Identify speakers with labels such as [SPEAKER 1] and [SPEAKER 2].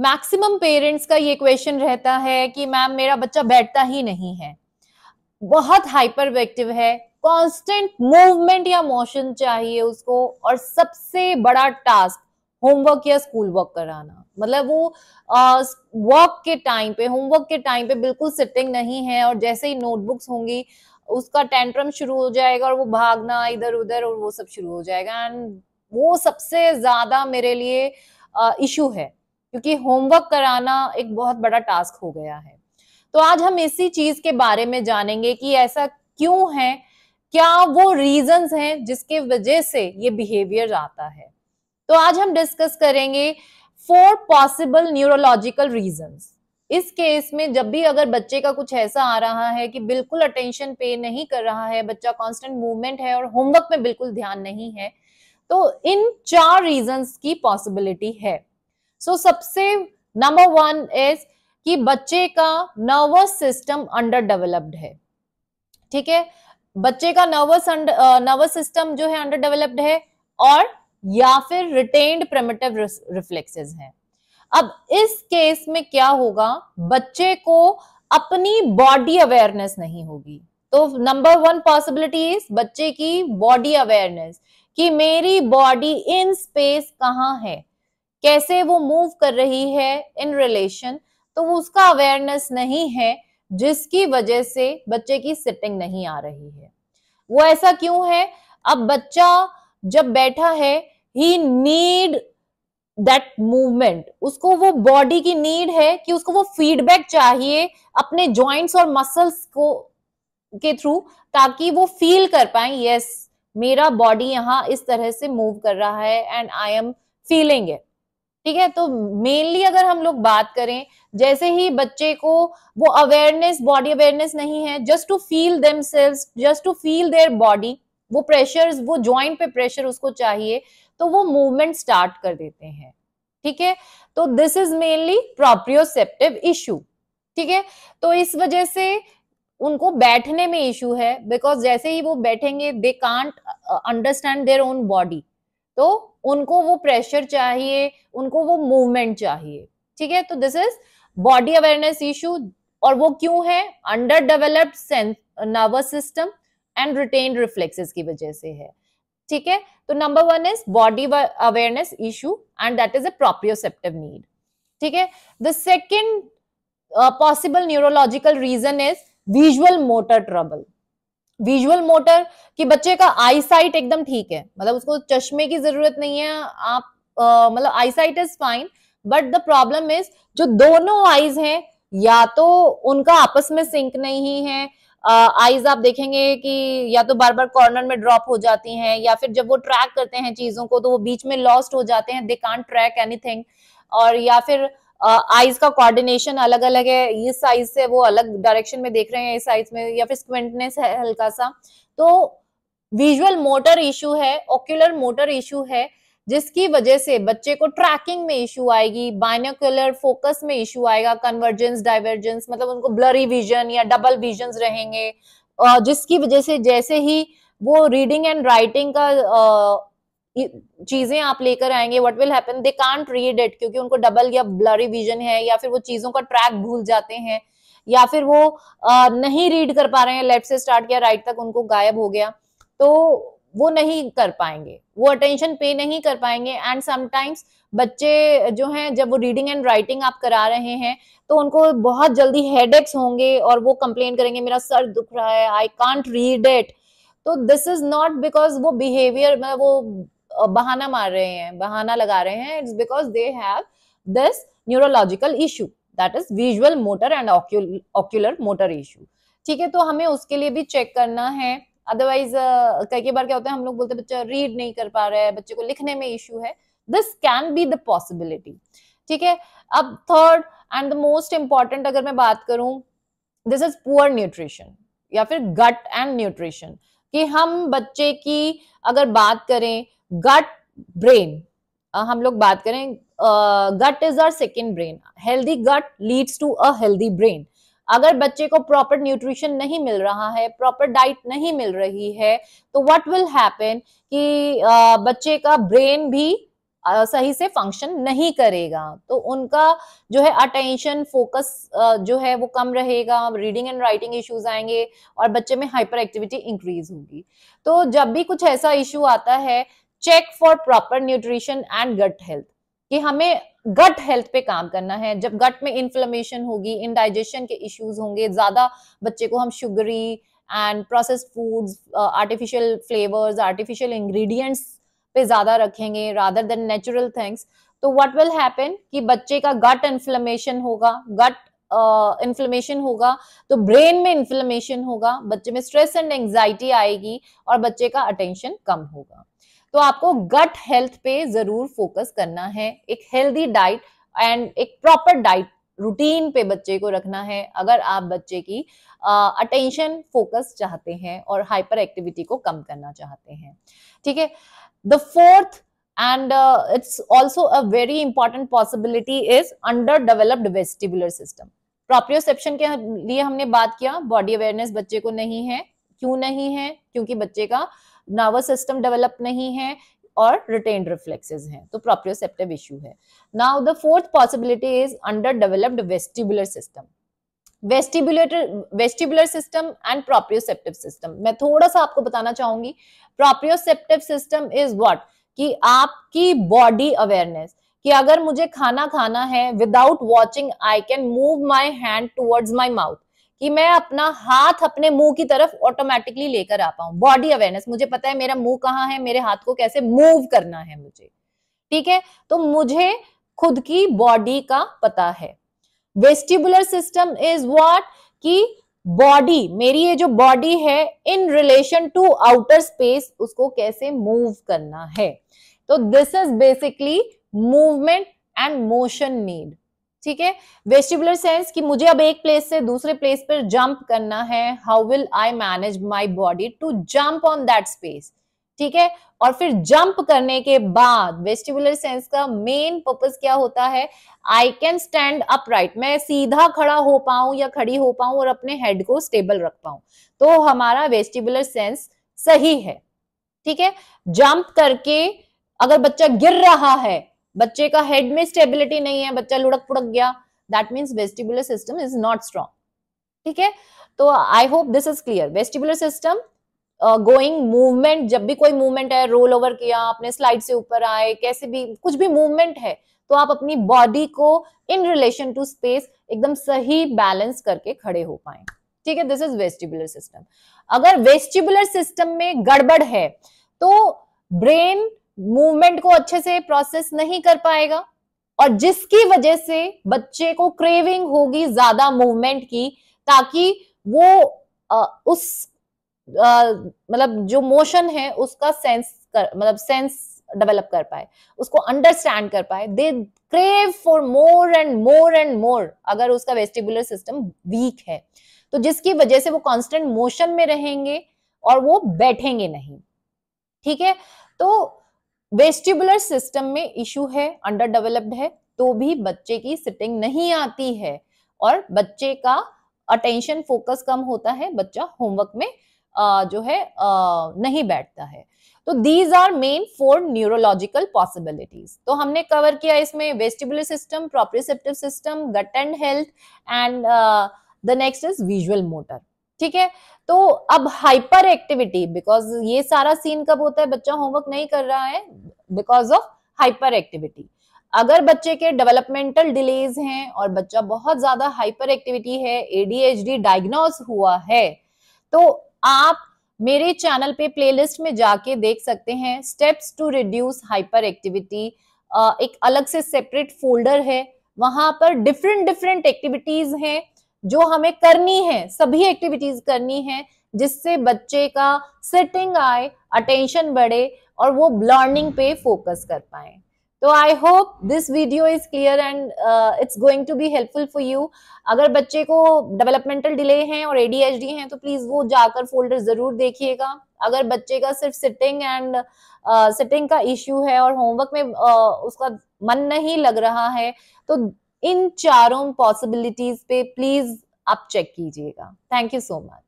[SPEAKER 1] maximum parents का ये question रहता है कि मैम मेरा बच्चा बैठता ही नहीं है बहुत हाइपर एक्टिव है कांस्टेंट मूवमेंट या मोशन चाहिए उसको और सबसे बड़ा टास्क होमवर्क या स्कूल वर्क कराना मतलब वो वर्क के टाइम पे होमवर्क के टाइम पे बिल्कुल सिटिंग नहीं है और जैसे ही नोटबुक्स होंगी उसका टेंट्रम शुरू हो जाएगा और वो भागना इधर उधर और वो सब शुरू हो जाएगा एंड वो सबसे ज्यादा मेरे लिए इशू है क्योंकि होमवर्क कराना एक बहुत बड़ा टास्क हो गया है तो आज हम इसी चीज के बारे में जानेंगे कि ऐसा क्यों है क्या वो रीजंस हैं जिसके वजह से ये बिहेवियर आता है तो आज हम डिस्कस करेंगे फोर पॉसिबल न्यूरोलॉजिकल रीजंस इस केस में जब भी अगर बच्चे का कुछ ऐसा आ रहा है कि बिल्कुल अटेंशन पे नहीं कर रहा है बच्चा कांस्टेंट मूवमेंट है और होमवर्क में बिल्कुल ध्यान नहीं है तो इन चार रीजंस की पॉसिबिलिटी है सो so, सबसे नंबर वन इज कि बच्चे का नर्वस सिस्टम अंडर डेवलप्ड है ठीक है बच्चे का नर्वस नर्वस सिस्टम जो है अंडर डेवलप्ड है और या फिर रिटेन्ड प्रमेटिव रिफ्लेक्सेस है अब इस केस में क्या होगा बच्चे को अपनी बॉडी अवेयरनेस नहीं होगी तो नंबर वन पॉसिबिलिटी इज बच्चे की बॉडी अवेयरनेस कि मेरी बॉडी इन स्पेस कहाँ है कैसे वो मूव कर रही है इन रिलेशन तो वो उसका अवेयरनेस नहीं है जिसकी वजह से बच्चे की सिटिंग नहीं आ रही है वो ऐसा क्यों है अब बच्चा जब बैठा है ही नीड दैट मूवमेंट उसको वो बॉडी की नीड है कि उसको वो फीडबैक चाहिए अपने जॉइंट्स और मसल्स को के थ्रू ताकि वो फील कर पाए यस मेरा बॉडी यहाँ इस तरह से मूव कर रहा है and I am feeling it ठीक है तो मेनली अगर हम लोग बात करें जैसे ही बच्चे को वो अवेयरनेस बॉडी अवेयरनेस नहीं है just to feel them just to feel their body वो प्रेशर वो ज्वाइंट पे प्रेशर उसको चाहिए तो वो मूवमेंट स्टार्ट कर देते हैं ठीक है तो this is mainly proprioceptive issue ठीक है तो इस वजह से उनको बैठने में इशू है बिकॉज जैसे ही वो बैठेंगे they can't understand their own body तो उनको वो प्रेशर चाहिए उनको वो मूवमेंट चाहिए ठीक है तो this is body awareness issue और वो क्यों है under developed nervous system and retained reflexes की वजह से है ठीक है तो number one is body awareness issue and that is a proprioceptive need ठीक है the second possible neurological reason is visual motor trouble visual motor कि बच्चे का आईसाइट एकदम ठीक है मतलब उसको चश्मे की जरूरत नहीं है आप मतलब eyesight is fine but the problem is जो दोनों आईज हैं या तो उनका आपस में सिंक नहीं है आईज आप देखेंगे कि या तो बार बार कॉर्नर में ड्रॉप हो जाती हैं या फिर जब वो ट्रैक करते हैं चीजों को तो वो बीच में लॉस्ट हो जाते हैं दे कांट ट्रैक एनीथिंग और या फिर आईज का कोऑर्डिनेशन अलग अलग है इस साइज से वो अलग डायरेक्शन में देख रहे हैं इस साइज में या फिर स्क्विंटनेस है हल्का सा तो विजुअल मोटर इशू है ऑक्यूलर मोटर इशू है जिसकी वजह से बच्चे को ट्रैकिंग में इशू आएगी बाइनोकुलर फोकस में इशू आएगा कन्वर्जेंस डाइवर्जेंस मतलब उनको ब्लरी विजन या डबल विजन रहेंगे जिसकी वजह से जैसे ही वो रीडिंग एंड राइटिंग का चीजें आप लेकर आएंगे what will happen they can't read it क्योंकि उनको डबल या ब्लरी विजन है या फिर वो चीजों का ट्रैक भूल जाते हैं या फिर वो आ, नहीं रीड कर पा रहे हैं लेफ्ट से स्टार्ट किया राइट तक उनको गायब हो गया तो वो नहीं कर पाएंगे वो अटेंशन पे नहीं कर पाएंगे एंड समटाइम्स बच्चे जो हैं जब वो रीडिंग एंड राइटिंग आप करा रहे हैं तो उनको बहुत जल्दी हेडेक्स होंगे और वो कंप्लेन करेंगे मेरा सर दुख रहा है आई कांट रीड इट तो दिस इज नॉट बिकॉज वो बिहेवियर मतलब वो बहाना मार रहे हैं बहाना लगा रहे हैं it's because they have this neurological issue that is visual motor and ocular motor issue ठीक है तो हमें उसके लिए भी चेक करना है अदरवाइज कई कई बार क्या होता है हम लोग बोलते हैं बच्चा रीड नहीं कर पा रहा है बच्चे को लिखने में इशू है this can be the possibility ठीक है अब third and the most important अगर मैं बात करूं दिस इज पुअर न्यूट्रिशन या फिर गट एंड न्यूट्रिशन कि हम बच्चे की अगर बात करें गट ब्रेन हम लोग बात करें gut is our second brain healthy gut leads to a healthy brain अगर बच्चे को प्रॉपर न्यूट्रिशन नहीं मिल रहा है प्रॉपर डाइट नहीं मिल रही है तो व्हाट विल हैपन कि बच्चे का ब्रेन भी सही से फंक्शन नहीं करेगा तो उनका जो है अटेंशन फोकस जो है वो कम रहेगा रीडिंग एंड राइटिंग इश्यूज आएंगे और बच्चे में हाइपर एक्टिविटी इंक्रीज होगी तो जब भी कुछ ऐसा इशू आता है check for proper nutrition and gut health कि हमें गट हेल्थ पे काम करना है जब गट में इन्फ्लेमेशन होगी इनडाइजेशन के इश्यूज होंगे ज्यादा बच्चे को हम sugary and processed foods artificial flavours artificial ingredients पे ज्यादा रखेंगे रादर देन नेचुरल थिंग्स तो व्हाट विल हैपन कि बच्चे का गट इन्फ्लेमेशन होगा गट इन्फ्लेमेशन uh, होगा तो ब्रेन में इन्फ्लेमेशन होगा बच्चे में स्ट्रेस एंड एंजाइटी आएगी और बच्चे का अटेंशन कम होगा तो आपको गट हेल्थ पे जरूर फोकस करना है एक हेल्दी डाइट एंड एक प्रॉपर डाइट रूटीन पे बच्चे को रखना है अगर आप बच्चे की अटेंशन फोकस चाहते हैं और हाइपर एक्टिविटी को कम करना चाहते हैं ठीक है the fourth and it's also a very important possibility is under developed vestibular system proprioception के लिए हमने बात किया बॉडी अवेयरनेस बच्चे को नहीं है क्यों नहीं है क्योंकि बच्चे का नर्वस सिस्टम डेवलप नहीं है और रिटेन रिफ्लेक्सेस हैं तो प्रोप्रियोसेप्टिव इश्यू है now the fourth possibility is under developed vestibular system vestibulator vestibular system and proprioceptive system मैं थोड़ा सा आपको बताना चाहूंगी प्रोप्रियोसेप्टिव सिस्टम इज व्हाट कि आपकी बॉडी अवेयरनेस कि अगर मुझे खाना खाना है without watching I can move my hand towards my mouth कि मैं अपना हाथ अपने मुंह की तरफ ऑटोमेटिकली लेकर आ पाऊं बॉडी अवेयरनेस मुझे पता है मेरा मुंह कहाँ है मेरे हाथ को कैसे मूव करना है मुझे ठीक है तो मुझे खुद की बॉडी का पता है वेस्टिबुलर सिस्टम इज वॉट की बॉडी मेरी ये जो बॉडी है in relation to outer space उसको कैसे मूव करना है तो this is basically movement and motion need ठीक है वेस्टिबुलर सेंस कि मुझे अब एक प्लेस से दूसरे प्लेस पर जंप करना है how will I manage my body to jump on that space ठीक है और फिर जंप करने के बाद वेस्टिबुलर सेंस का मेन पर्पज क्या होता है आई कैन स्टैंड अपराइट मैं सीधा खड़ा हो पाऊं या खड़ी हो पाऊं और अपने हेड को स्टेबल रख पाऊं तो हमारा वेस्टिबुलर सेंस सही है ठीक है जंप करके अगर बच्चा गिर रहा है बच्चे का हेड में स्टेबिलिटी नहीं है बच्चा लुढ़क पुड़क गया that means vestibular system is not strong ठीक है तो I hope this is clear vestibular system going movement जब भी कोई मूवमेंट है रोल ओवर किया अपने स्लाइड से ऊपर आए कैसे भी कुछ भी मूवमेंट है तो आप अपनी बॉडी को इन रिलेशन टू स्पेस एकदम सही बैलेंस करके खड़े हो पाए ठीक है दिस इज वेस्टिबुलर सिस्टम अगर वेस्टिबुलर सिस्टम में गड़बड़ है तो ब्रेन मूवमेंट को अच्छे से प्रोसेस नहीं कर पाएगा और जिसकी वजह से बच्चे को क्रेविंग होगी ज्यादा मूवमेंट की ताकि वो आ, उस मतलब जो मोशन है उसका सेंस कर मतलब सेंस डेवलप कर पाए उसको अंडरस्टैंड कर पाए they crave for more and more and more अगर उसका वेस्टिबुलर सिस्टम वीक है तो जिसकी वजह से वो कांस्टेंट मोशन में रहेंगे और वो बैठेंगे नहीं ठीक है तो वेस्टिबुलर सिस्टम में इशू है अंडर डेवलप्ड है तो भी बच्चे की सिटिंग नहीं आती है और बच्चे का अटेंशन फोकस कम होता है बच्चा होमवर्क में आ, जो है आ, नहीं बैठता है तो these are main four neurological possibilities तो हमने कवर किया इसमें vestibular system proprioceptive system gut and health and the next is visual motor ठीक है तो अब हाइपर एक्टिविटी बिकॉज ये सारा सीन कब होता है बच्चा होमवर्क नहीं कर रहा है बिकॉज ऑफ हाइपर एक्टिविटी अगर बच्चे के डेवलपमेंटल डिलेज हैं और बच्चा बहुत ज्यादा हाइपर एक्टिविटी है एडीएचडी डायग्नोस हुआ है तो आप मेरे चैनल पे प्लेलिस्ट में जाके देख सकते हैं steps to reduce hyper activity एक अलग से सेपरेट फोल्डर है वहां पर डिफरेंट डिफरेंट एक्टिविटीज हैं जो हमें करनी है सभी एक्टिविटीज करनी है जिससे बच्चे का सिटिंग आए अटेंशन बढ़े और वो लर्निंग पे फोकस कर पाए तो I hope this video is clear and it's going to be helpful for you अगर बच्चे को डेवलपमेंटल डिले हैं और एडीएचडी है तो प्लीज वो जाकर फोल्डर जरूर देखिएगा अगर बच्चे का सिर्फ सिटिंग एंड सिटिंग का इश्यू है और होमवर्क में uh, उसका मन नहीं लग रहा है तो इन चारों पॉसिबिलिटीज पे प्लीज आप चेक कीजिएगा थैंक यू सो मच